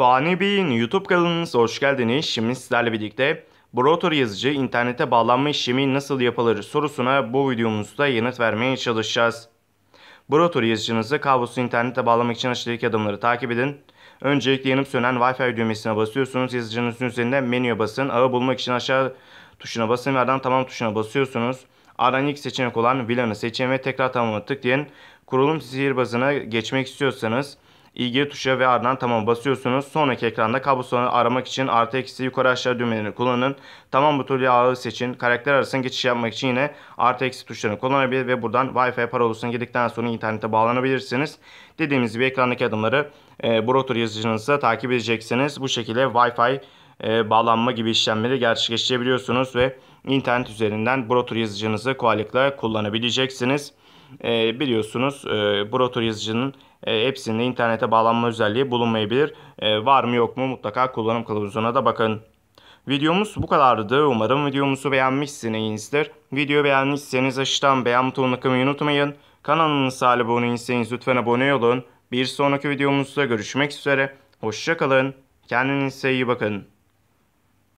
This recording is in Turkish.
Fani Bey'in YouTube kanalınıza hoş geldiniz. Şimdi sizlerle birlikte Brotor yazıcı internete bağlanma işlemi nasıl yapılır sorusuna bu videomuzda yanıt vermeye çalışacağız. Brotor yazıcınızı kablosuz internete bağlamak için aşağıdaki adımları takip edin. Öncelikle yanıp sönen Wi-Fi düğmesine basıyorsunuz. Yazıcınızın üzerinde menüye basın. Ağı bulmak için aşağı tuşuna basın ve ardından tamam tuşuna basıyorsunuz. Ardından ilk seçenek olan VLAN'ı seçin ve tekrar tamamı tıklayın. Kurulum sihirbazına geçmek istiyorsanız ilgili tuşa ve ardından tamam basıyorsunuz. Sonraki ekranda kablosunu aramak için artı eksi yukarı aşağı düğmelerini kullanın. Tamam butonuyla ağı seçin. Karakter arasında geçiş yapmak için yine artı eksi tuşlarını kullanabilir ve buradan Wi-Fi parolasını girdikten sonra internete bağlanabilirsiniz. Dediğimiz gibi ekrandaki adımları e, browser yazıcınızda takip edeceksiniz. Bu şekilde Wi-Fi e, bağlanma gibi işlemleri gerçekleştirebiliyorsunuz ve internet üzerinden browser yazıcınızı kolaylıkla kullanabileceksiniz e, biliyorsunuz e, Brotor yazıcının e, hepsinde internete bağlanma özelliği bulunmayabilir. E, var mı yok mu mutlaka kullanım kılavuzuna da bakın. Videomuz bu kadardı. Umarım videomuzu beğenmişsinizdir. Video beğenmişseniz aşağıdan beğen butonuna kılmayı unutmayın. Kanalımıza abone değilseniz lütfen abone olun. Bir sonraki videomuzda görüşmek üzere. Hoşçakalın. Kendinize iyi bakın.